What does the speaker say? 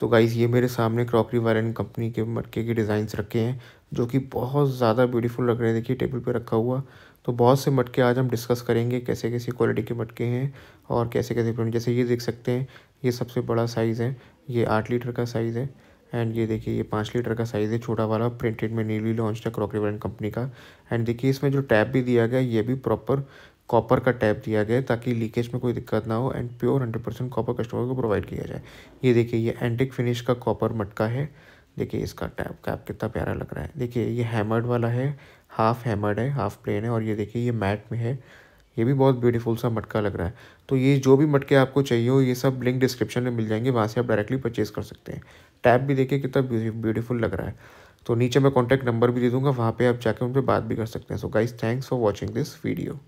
तो गाइज़ ये मेरे सामने क्रॉकरी वायरन कंपनी के मटके के डिज़ाइंस रखे हैं जो कि बहुत ज़्यादा ब्यूटीफुल लग रहे हैं देखिए टेबल पे रखा हुआ तो बहुत से मटके आज हम डिस्कस करेंगे कैसे कैसी क्वालिटी के मटके हैं और कैसे कैसे जैसे ये देख सकते हैं ये सबसे बड़ा साइज़ है ये आठ लीटर का साइज़ है एंड ये देखिए ये पाँच लीटर का साइज़ है छोटा वाला प्रिंटेड में न्यूली लॉन्च है क्रॉकरी ब्रांड कंपनी का एंड देखिए इसमें जो टैप भी दिया गया ये भी प्रॉपर कॉपर का टैप दिया गया है ताकि लीकेज में कोई दिक्कत ना हो and pure hundred percent copper customer को प्रोवाइड किया जाए ये देखिए ये एंटिक फिनिश का कॉपर मटका है देखिए इसका टैप कैप कितना प्यारा लग रहा है देखिए ये हैमर्ड वाला है हाफ हैमर्ड है हाफ प्लेन है और ये देखिए ये मैट में है ये भी बहुत ब्यूटीफुल सा मटका लग रहा है तो ये जो भी मटके आपको चाहिए हो ये सब लिंक डिस्क्रिप्शन में मिल जाएंगे वहाँ से आप डायरेक्टली परचेज़ कर सकते हैं टैप भी देखिए कितना ब्यूटीफुल लग रहा है तो नीचे मैं कॉन्टैक्ट नंबर भी दे दूँगा वहाँ पे आप जाकर उन पर बात भी कर सकते हैं so guys thanks for watching this video